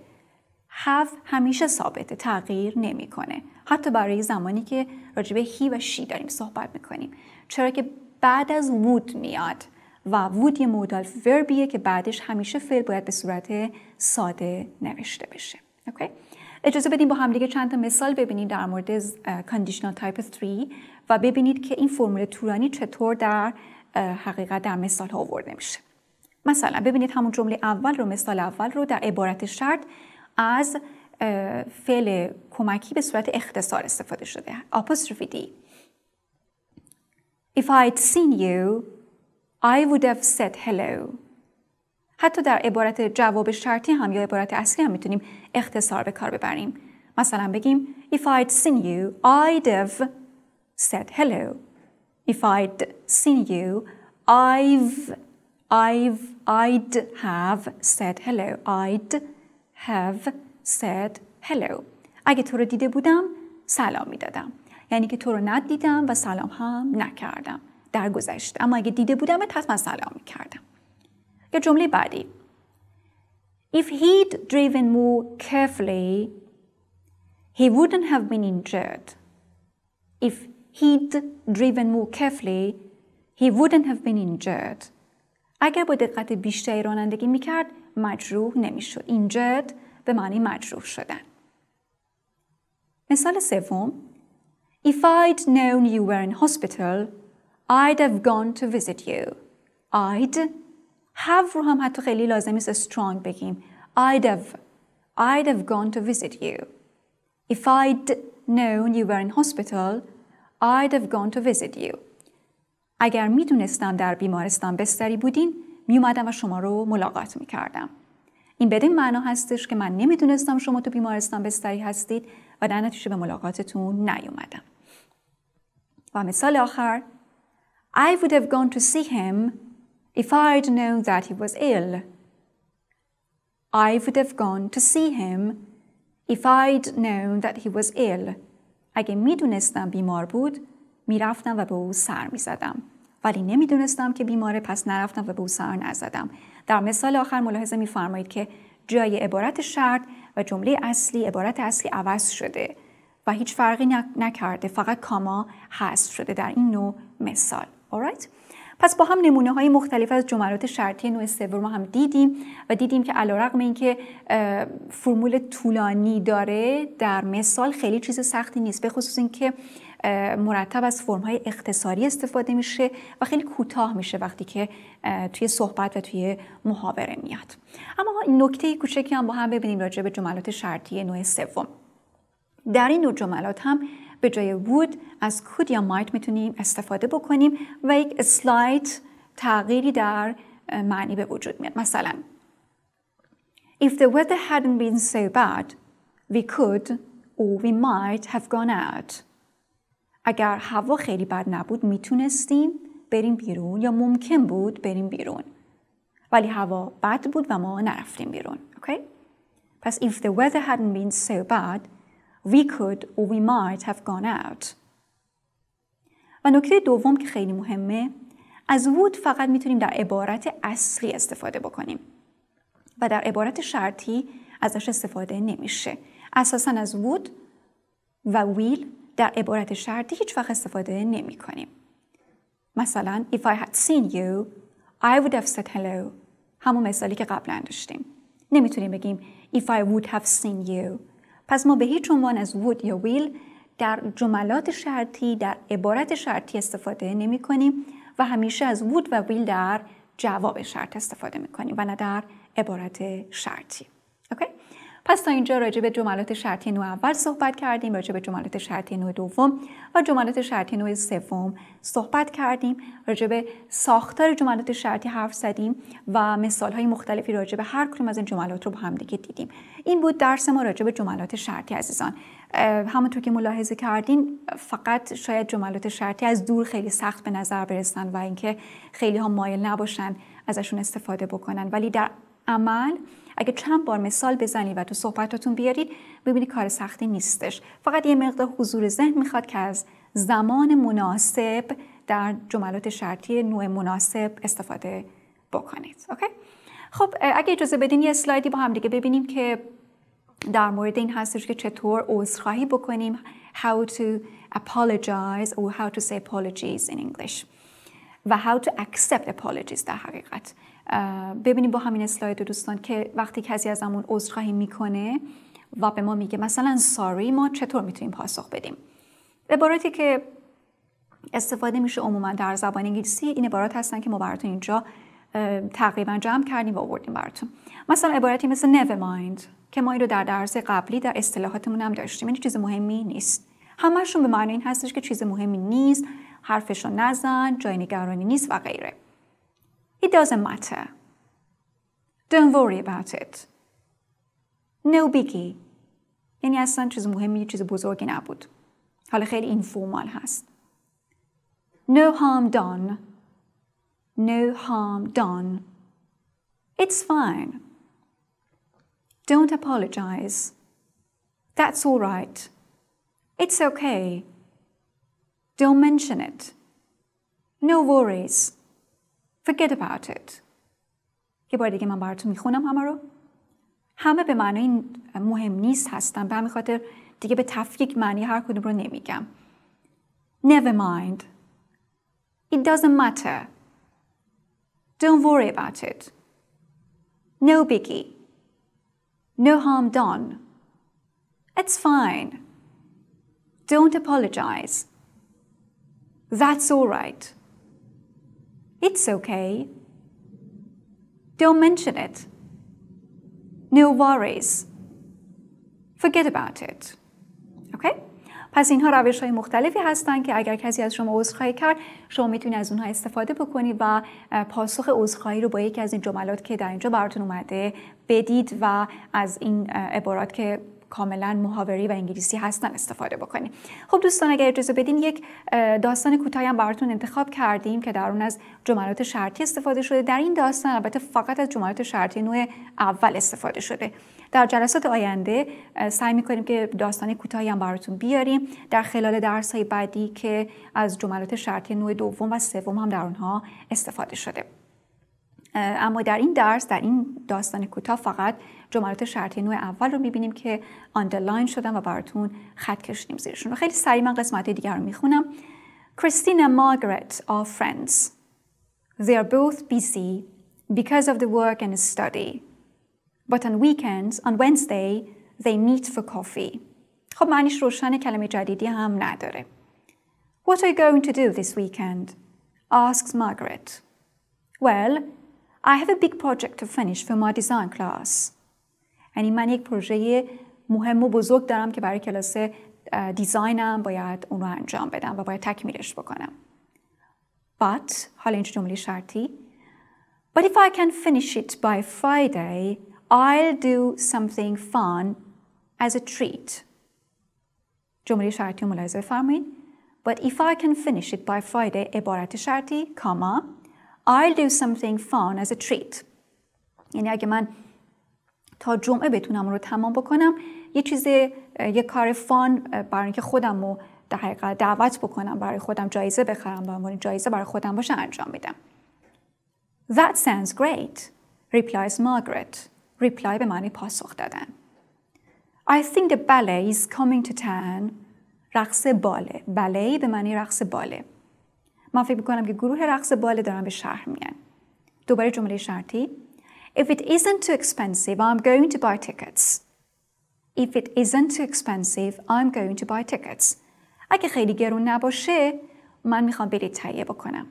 have همیشه ثابته تغییر نمیکنه حتی برای زمانی که راجبه هی و شی داریم صحبت میکنیم چرا که بعد از وود میاد و would یه مودال وربیه که بعدش همیشه فعل باید به صورت ساده نوشته بشه اجازه بدیم با هم دیگه چند تا مثال ببینیم در مورد کاندیشنال تایپ 3 و ببینید که این فرمول تورانی چطور در حقیقت در مثال ها آورده میشه مثلا ببینید همون جمله اول رو مثال اول رو در عبارت شرط از فعل کمکی به صورت اختصار استفاده شده apostrophe d if I seen you I would have said hello. حتی در عبارت جواب شرطی هم یا عبارت اصلی هم میتونیم اختصار به کار ببریم. مثلا بگیم If I'd seen you, I'd have said hello. If I'd seen you, I've, I've, I'd have said hello. I'd have said hello. اگه تو رو دیده بودم سلام میدادم. یعنی که تو رو ندیدم و سلام هم نکردم. درگذشت اما اگه دیده بودم حتما سلام میکردم یا جمله بعدی If he'd driven more carefully he wouldn't have been injured If he'd driven more carefully he wouldn't have been injured اگر با دقت بیشتری رانندگی میکرد مجروح نمیشد injured به معنی مجروح شدن مثال سوم If I'd known you were in hospital I'd have gone to visit you. I'd have رو هم حتی خیلی لازم نیست strong بگیم. I'd have. I'd have gone to visit you. If I'd known you were in hospital, I'd have gone to visit you. اگر میدونستم در بیمارستان بستری بودین میومدم و شما رو ملاقات میکردم. این بدین معنا هستش که من نمیدونستم شما تو بیمارستان بستری هستید و در نتیجه به ملاقاتتون نیومدم. و مثال آخر I would have gone to see him if I'd known that he was ill. I would have gone to see him if I'd known that he was ill. اگه میدونستم بیمار بود میرفتم و به او سر میزدم. ولی دونستم که بیماره پس نرفتم و به او سر نزدم. در مثال آخر ملاحظه میفرمایید که جای عبارت شرط و جمله اصلی عبارت اصلی عوض شده و هیچ فرقی نکرده فقط کاما حذف شده در این نوع مثال. Alright? پس با هم نمونه های مختلف از جملات شرطی نوع سوم هم دیدیم و دیدیم که علیرغم اینکه فرمول طولانی داره در مثال خیلی چیز سختی نیست به خصوص اینکه مرتب از فرم های اختصاری استفاده میشه و خیلی کوتاه میشه وقتی که توی صحبت و توی محاوره میاد اما نکته کوچکی هم با هم ببینیم راجع به جملات شرطی نوع سوم در این نوع جملات هم به جای would از could یا might میتونیم استفاده بکنیم و یک اسلایت تغییری در معنی به وجود میاد مثلا If the weather hadn't been so bad we could or we might have gone out اگر هوا خیلی بد نبود میتونستیم بریم بیرون یا ممکن بود بریم بیرون ولی هوا بد بود و ما نرفتیم بیرون okay? پس if the weather hadn't been so bad We could or we might have gone out. و نکته دوم که خیلی مهمه از would فقط میتونیم در عبارت اصلی استفاده بکنیم و در عبارت شرطی ازش استفاده نمیشه. اساسا از would و will در عبارت شرطی هیچ وقت استفاده نمی کنیم. مثلا if I had seen you I would have said hello همون مثالی که قبلا داشتیم. نمیتونیم بگیم if I would have seen you پس ما به هیچ عنوان از would یا will در جملات شرطی در عبارت شرطی استفاده نمی کنیم و همیشه از would و will در جواب شرط استفاده می کنیم و نه در عبارت شرطی. اوکی؟ پس تا اینجا راجع به جملات شرطی نوع اول صحبت کردیم راجع به جملات شرطی نوع دوم و جملات شرطی نوع سوم صحبت کردیم راجع به ساختار جملات شرطی حرف زدیم و مثال های مختلفی راجع به هر کدوم از این جملات رو با هم دیگه دیدیم این بود درس ما راجع به جملات شرطی عزیزان همونطور که ملاحظه کردین فقط شاید جملات شرطی از دور خیلی سخت به نظر برسن و اینکه خیلی ها مایل نباشن ازشون استفاده بکنن ولی در عمل اگه چند بار مثال بزنید و تو صحبتاتون بیارید ببینید کار سختی نیستش فقط یه مقدار حضور ذهن میخواد که از زمان مناسب در جملات شرطی نوع مناسب استفاده بکنید اوکی خب اگه اجازه بدین یه اسلایدی با هم دیگه ببینیم که در مورد این هستش که چطور عذرخواهی بکنیم how to apologize or how to say apologies in English و how to accept apologies در حقیقت ببینیم با همین اسلاید دوستان که وقتی کسی از همون عذرخواهی میکنه و به ما میگه مثلا ساری ما چطور میتونیم پاسخ بدیم عباراتی که استفاده میشه عموما در زبان انگلیسی این عبارات هستن که ما براتون اینجا تقریبا جمع کردیم و آوردیم براتون مثلا عبارتی مثل never mind که ما این رو در درس قبلی در اصطلاحاتمون هم داشتیم این یعنی چیز مهمی نیست همشون به معنی این هستش که چیز مهمی نیست حرفشو نزن جای نگرانی نیست و غیره It doesn't matter. Don't worry about it. No biggie. یعنی اصلا چیز مهمی چیز بزرگی نبود. حالا خیلی اینفورمال هست. No harm done. No harm done. It's fine. Don't apologize. That's all right. It's okay. Don't mention it. No worries. Forget about it. یه بار دیگه من براتون میخونم همه رو. همه به معنای مهم نیست هستن به همین خاطر دیگه به تفکیک معنی هر کدوم رو نمیگم. Never mind. It doesn't matter. Don't worry about it. No biggie. No harm done. It's fine. Don't apologize. That's all right. It's okay. Don't mention it. No worries. Forget about it. Okay? پس اینها روش های مختلفی هستند که اگر کسی از شما عذرخواهی کرد شما میتونید از اونها استفاده بکنید و پاسخ عذرخواهی رو با یکی از این جملات که در اینجا براتون اومده بدید و از این عبارات که کاملا محاوری و انگلیسی هستن استفاده بکنیم خب دوستان اگر اجازه بدین یک داستان کوتاهی هم براتون انتخاب کردیم که در اون از جملات شرطی استفاده شده در این داستان البته فقط از جملات شرطی نوع اول استفاده شده در جلسات آینده سعی میکنیم که داستان کوتاهی هم براتون بیاریم در خلال درس های بعدی که از جملات شرطی نوع دوم و سوم هم در اونها استفاده شده اما در این درس در این داستان کوتاه فقط جملات شرطی نوع اول رو میبینیم که آندرلاین شدن و براتون خط کشیدیم زیرشون و خیلی سریع من قسمت دیگر رو میخونم Christina and Margaret are friends. They are both busy because of the work and study. But on weekends, on Wednesday, they meet for coffee. خب معنیش روشن کلمه جدیدی هم نداره. What are you going to do this weekend? asks Margaret. Well, I have a big project to finish for my design class. یعنی من یک پروژه مهم و بزرگ دارم که برای کلاس دیزاینم باید اون رو انجام بدم و باید تکمیلش بکنم. But, حالا اینجا جمله شرطی. But if I can finish it by Friday, I'll do something fun as a treat. جمله شرطی ملاحظه فرمایید. But if I can finish it by Friday, عبارت شرطی, comma, I'll do something fun as a treat یعنی اگه من تا جمعه بتونم رو تمام بکنم یه چیز یه کار فان برای اینکه خودم رو در حقیقت دعوت بکنم برای خودم جایزه بخرم به عنوان جایزه برای خودم باشه انجام میدم That sounds great replies Margaret reply به معنی پاسخ دادن I think the ballet is coming to town رقص باله ballet به معنی رقص باله من فکر میکنم که گروه رقص باله دارن به شهر میان دوباره جمله شرطی If it isn't too expensive, I'm going to buy tickets. If it isn't too expensive, I'm going to buy tickets. اگه خیلی گرون نباشه، من میخوام بلیط تهیه بکنم.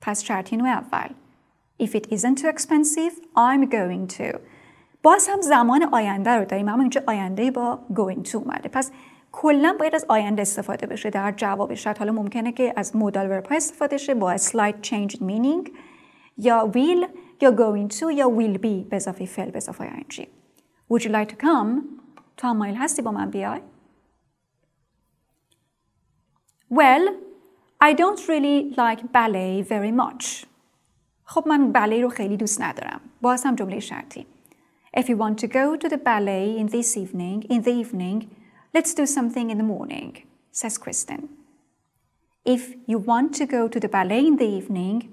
پس شرطی نوع اول. If it isn't too expensive, I'm going to. باز هم زمان آینده رو داریم اما اینجا آینده با going to اومده. پس کلا باید از آینده استفاده بشه در جواب شد حالا ممکنه که از مودال ورپ استفاده شه با slight change meaning یا will یا going to یا will be به اضافه فعل به اضافه ing Would you like to come? تو هم مایل هستی با من بیای؟ Well, I don't really like ballet very much. خب من باله رو خیلی دوست ندارم. باز هم جمله شرطی. If you want to go to the ballet in this evening, in the evening, Let's do something in the morning, says Kristen. If you want to go to the ballet in the evening,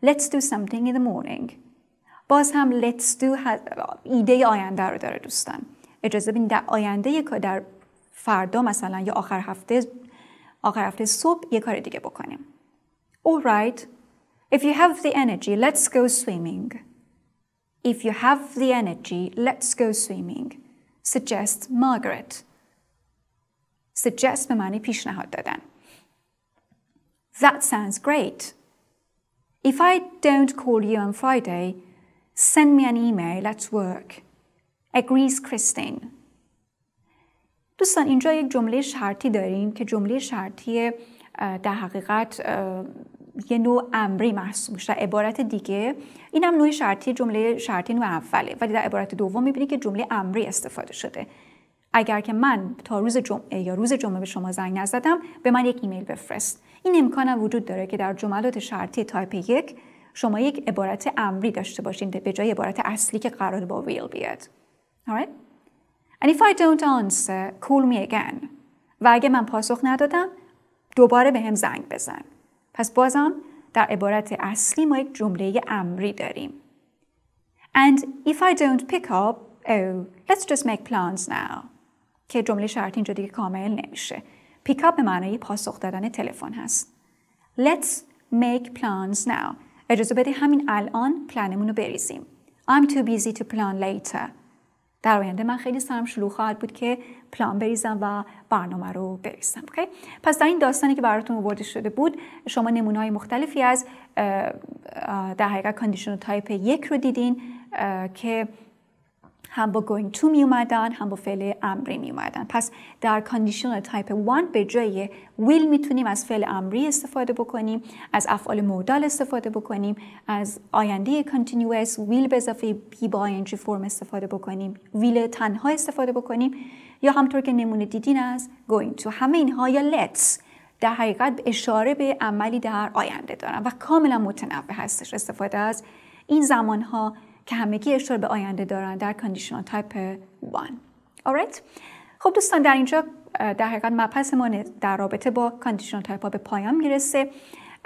let's do something in the morning. باز هم let's do ایده آینده رو داره دوستان اجازه بین در آینده در فردا مثلا یا آخر هفته آخر هفته صبح یه کار دیگه بکنیم All right If you have the energy let's go swimming If you have the energy let's go swimming suggests Margaret suggest به معنی پیشنهاد دادن That sounds great. If I don't call you on Friday, send me an email at work. Agrees Christine. دوستان اینجا یک جمله شرطی داریم که جمله شرطی در حقیقت یه نوع امری محسوب میشه عبارت دیگه این هم نوع شرطی جمله شرطی نوع اوله ولی در عبارت دوم میبینید که جمله امری استفاده شده اگر که من تا روز جمعه یا روز جمعه به شما زنگ نزدم به من یک ایمیل بفرست این امکانم وجود داره که در جملات شرطی تایپ یک شما یک عبارت امری داشته باشین به جای عبارت اصلی که قرار با ویل بیاد alright and if I don't answer call me again و اگه من پاسخ ندادم دوباره به هم زنگ بزن پس بازم در عبارت اصلی ما یک جمله امری داریم and if I don't pick up oh let's just make plans now که جمله شرطی اینجا دیگه کامل نمیشه پیکاپ به معنای پاسخ دادن تلفن هست Let's make plans now اجازه بده همین الان پلنمون رو بریزیم I'm too busy to plan later در آینده من خیلی سرم شلوغ خواهد بود که پلان بریزم و برنامه رو بریزم پس در این داستانی که براتون آورده شده بود شما نمونه های مختلفی از در حقیقت کاندیشن تایپ یک رو دیدین که هم با going to می اومدن هم با فعل امری می اومدن پس در کاندیشنال تایپ 1 به جای will میتونیم از فعل امری استفاده بکنیم از افعال مودال استفاده بکنیم از آینده continuous will به اضافه بی با ing فرم استفاده بکنیم will تنها استفاده بکنیم یا همطور که نمونه دیدین از going to همه اینها یا let's در حقیقت اشاره به عملی در آینده دارن و کاملا متنوع هستش استفاده از این زمانها که همگی اشاره به آینده دارن در کاندیشنال تایپ 1 alright خب دوستان در اینجا در حقیقت مبحث ما در رابطه با کاندیشنال تایپ ها به پایان میرسه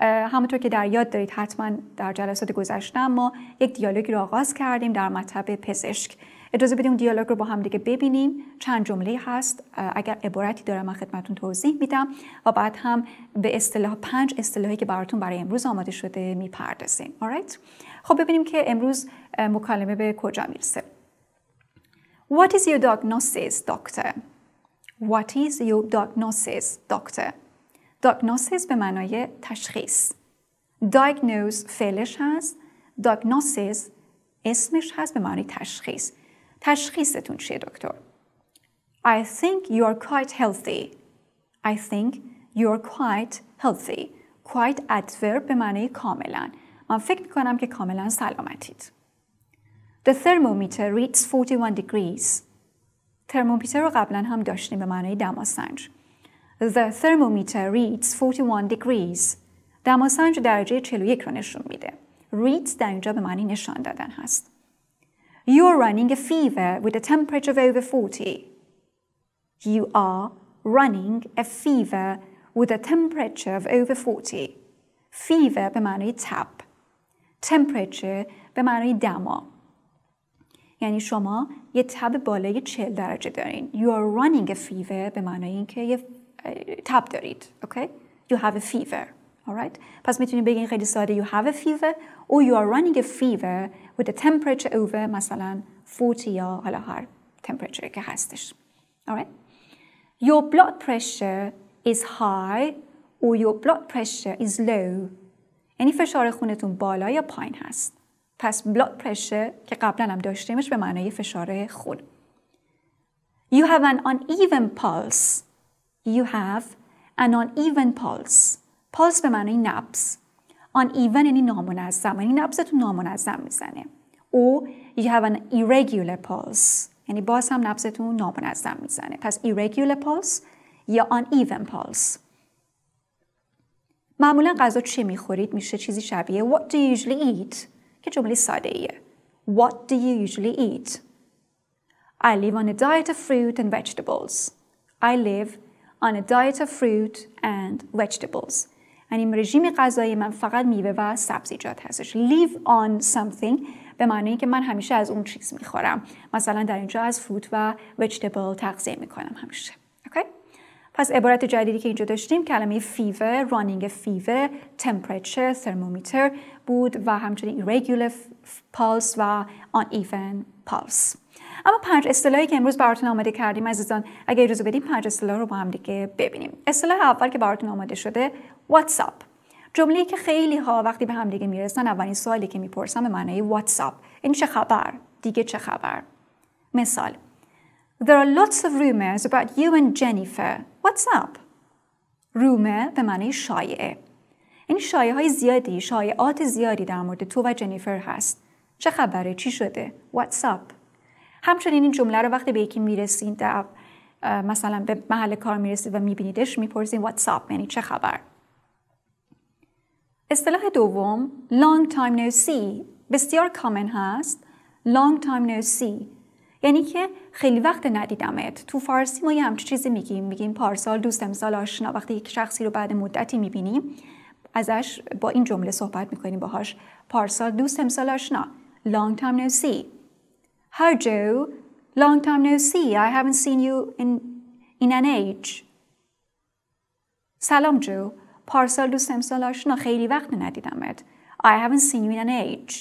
همونطور که در یاد دارید حتما در جلسات گذشته ما یک دیالوگی رو آغاز کردیم در مطب پزشک اجازه بدیم دیالوگ رو با هم دیگه ببینیم چند جمله هست اگر عبارتی داره من خدمتون توضیح میدم و بعد هم به اصطلاح پنج اصطلاحی که براتون برای امروز آماده شده میپردازیم alright خب ببینیم که امروز مکالمه به کجا میرسه What is your diagnosis doctor What is your diagnosis doctor diagnosis به معنای تشخیص diagnose فعلش هست diagnosis اسمش هست به معنی تشخیص تشخیصتون چیه دکتر I think you are quite healthy I think you are quite healthy quite adverb به معنی کاملا من فکر کنم که کاملا سلامتید The thermometer reads 41 degrees ترمومیتر رو قبلا هم داشتیم به معنی دماسنج The thermometer reads 41 degrees دماسنج درجه 41 رو نشون میده reads در اینجا به معنی نشان دادن هست You are running a fever with a temperature of over 40. You are running a fever with a temperature of over 40. Fever به معنای تب. Temperature به معنای دما. یعنی شما یه تب بالای 40 درجه دارین. You are running a fever به معنای اینکه یه تب دارید. Okay? You have a fever. alright پس میتونیم بگین خیلی ساده you have a fever or you are running a fever with a temperature over مثلا 40 یا حالا هر temperature که هستش alright your blood pressure is high or your blood pressure is low یعنی فشار خونتون بالا یا پایین هست پس blood pressure که قبلا هم داشتیمش به معنای فشار خون You have an uneven pulse You have an uneven pulse پالس به معنای نبز آن ایون یعنی نامنظم یعنی نبزتون نامنظم میزنه او you have an irregular pulse یعنی باز هم نبزتون نامنظم میزنه پس irregular pulse یا uneven پالس. معمولا غذا چه میخورید میشه چیزی شبیه what do you usually eat که جمله ساده ایه what do you usually eat I live on a diet of fruit and vegetables I live on a diet of fruit and vegetables یعنی رژیم غذایی من فقط میوه و سبزیجات هستش live on something به معنی که من همیشه از اون چیز میخورم مثلا در اینجا از فروت و وجتبل تغذیه میکنم همیشه اوکی پس عبارت جدیدی که اینجا داشتیم کلمه فیور، رانینگ فیور، temperature, ترمومیتر بود و همچنین irregular پالس و uneven پالس. اما پنج اصطلاحی که امروز براتون آماده کردیم عزیزان اگر اجازه بدیم پنج اصطلاح رو با هم دیگه ببینیم. اصطلاح اول که براتون آماده شده واتساپ جمله که خیلی ها وقتی به هم دیگه میرسن اولین سوالی که میپرسن به معنای واتساپ این چه خبر دیگه چه خبر مثال There are lots of rumors about you and Jennifer. What's up? rumor به معنی شایعه. این یعنی شایعه های زیادی، شایعات زیادی در مورد تو و جنیفر هست. چه خبره؟ چی شده؟ What's up؟ همچنین این جمله رو وقتی به یکی میرسید در مثلا به محل کار میرسید و میبینیدش میپرسید up؟ یعنی چه خبر؟ اصطلاح دوم long time no see بسیار کامن هست long time no see یعنی که خیلی وقت ندیدمت تو فارسی ما یه همچی چیزی میگیم میگیم پارسال دوست امسال آشنا وقتی یک شخصی رو بعد مدتی میبینیم ازش با این جمله صحبت میکنیم باهاش پارسال دوست امسال آشنا long time no see Hi Joe long time no see I haven't seen you in in an age سلام جو پارسال دوست امسال آشنا خیلی وقت ندیدمت I haven't seen you in an age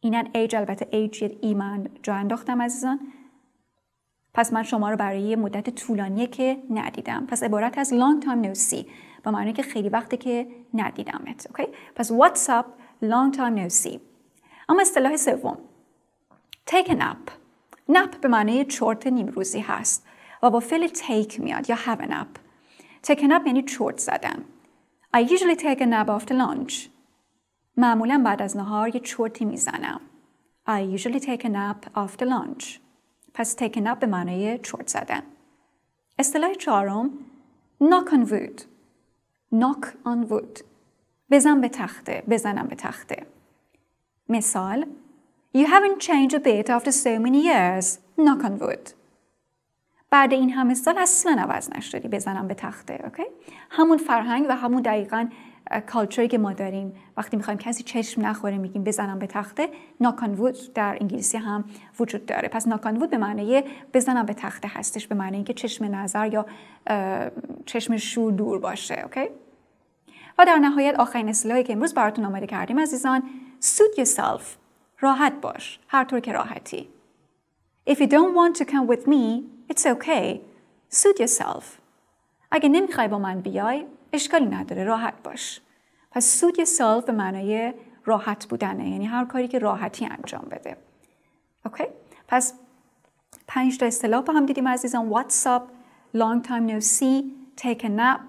این an age البته age یه ای جا انداختم عزیزان پس من شما رو برای یه مدت طولانی که ندیدم پس عبارت از long time no see با معنی که خیلی وقتی که ندیدمت اوکی پس what's up long time no see اما اصطلاح سوم take a nap nap به معنی چرت نیمروزی هست و با فعل take میاد یا have a nap take a nap یعنی چرت زدم. I usually take a nap after lunch. معمولا بعد از نهار یه چورتی میزنم. I usually take a nap after lunch. پس take a nap به معنای چرت زدن. اصطلاح چهارم knock on wood. knock on wood. بزن به تخته، بزنم به تخته. مثال You haven't changed a bit after so many years. knock on wood. بعد این همه سال اصلا عوض نشدی بزنم به تخته اوکی همون فرهنگ و همون دقیقا کالچری که ما داریم وقتی میخوایم کسی چشم نخوره میگیم بزنم به تخته ناکان وود در انگلیسی هم وجود داره پس ناکان وود به معنی بزنم به تخته هستش به معنی اینکه چشم نظر یا چشم شور دور باشه اوکی و در نهایت آخرین اصطلاحی که امروز براتون آماده کردیم عزیزان سود yourself راحت باش هر طور که راحتی If you don't want to come with me, it's okay. Suit yourself. اگه نمیخوای با من بیای، اشکالی نداره، راحت باش. پس suit yourself به معنای راحت بودنه، یعنی هر کاری که راحتی انجام بده. اوکی؟ پس پنج تا اصطلاح با هم دیدیم عزیزان up? long time no see, take a nap,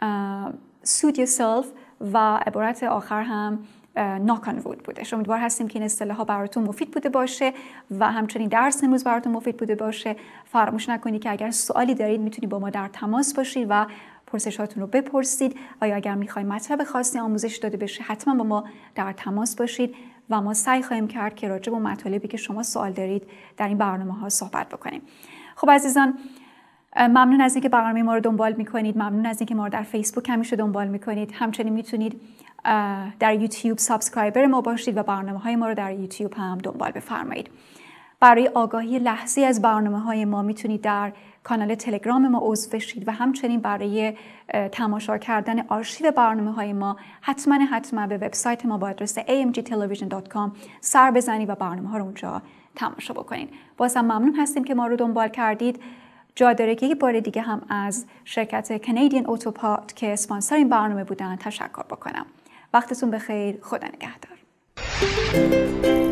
uh, suit yourself و عبارت آخر هم ناکان وود بودش امیدوار هستیم که این اصطلاح ها براتون مفید بوده باشه و همچنین درس امروز براتون مفید بوده باشه فراموش نکنید که اگر سوالی دارید میتونید با ما در تماس باشید و پرسش رو بپرسید آیا اگر میخوای مطلب خاصی آموزش داده بشه حتما با ما در تماس باشید و ما سعی خواهیم کرد که راجع به مطالبی که شما سوال دارید در این برنامه ها صحبت بکنیم خب عزیزان ممنون از اینکه برنامه ما رو دنبال میکنید ممنون از اینکه ما رو در فیسبوک همیشه دنبال میکنید همچنین میتونید در یوتیوب سابسکرایبر ما باشید و برنامه های ما رو در یوتیوب هم دنبال بفرمایید برای آگاهی لحظی از برنامه های ما میتونید در کانال تلگرام ما عضو بشید و همچنین برای تماشا کردن آرشیو برنامه های ما حتما حتما به وبسایت ما با آدرس amgtelevision.com سر بزنید و برنامه ها رو اونجا تماشا بکنید بازم ممنون هستیم که ما رو دنبال کردید جا داره که بار دیگه هم از شرکت کانادین اوتوپارت که اسپانسر این برنامه بودن تشکر بکنم وقتتون بخیر خدا نگهدار